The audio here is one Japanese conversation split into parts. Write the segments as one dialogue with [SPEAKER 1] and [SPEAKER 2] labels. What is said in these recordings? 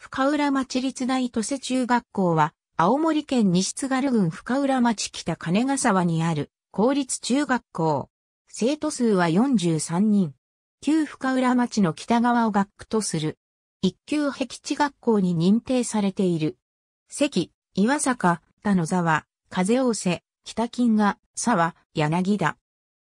[SPEAKER 1] 深浦町立大都市中学校は、青森県西津軽郡深浦町北金ヶ沢にある公立中学校。生徒数は43人。旧深浦町の北側を学区とする。一級壁地学校に認定されている。関、岩坂、田野沢、風大瀬、北金が、沢、柳田。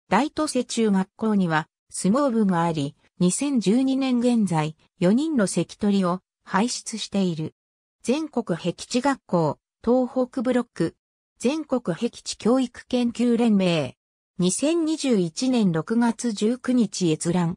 [SPEAKER 1] 大都市中学校には相撲部があり、2012年現在、4人の関取を輩出している。全国壁地学校、東北ブロック、全国壁地教育研究連盟、2021年6月19日閲覧。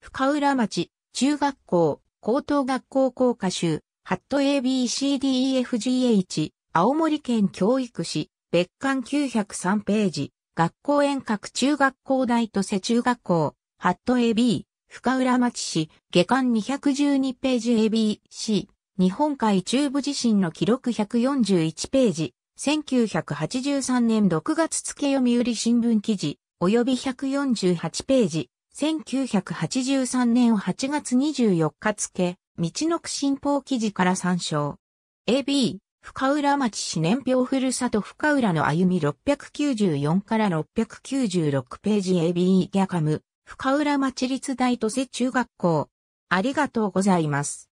[SPEAKER 1] 深浦町、中学校、高等学校校歌集、ハット ABCDEFGH、青森県教育市、別館903ページ、学校遠隔中学校大都市中学校、ハット AB、深浦町市、下巻212ページ ABC、日本海中部地震の記録141ページ、1983年6月付読売新聞記事、及び148ページ、1983年8月24日付、道のく新報記事から参照。AB、深浦町市年表ふるさと深浦の歩み694から696ページ AB ギャカム、深浦町立大都市中学校。ありがとうござ
[SPEAKER 2] います。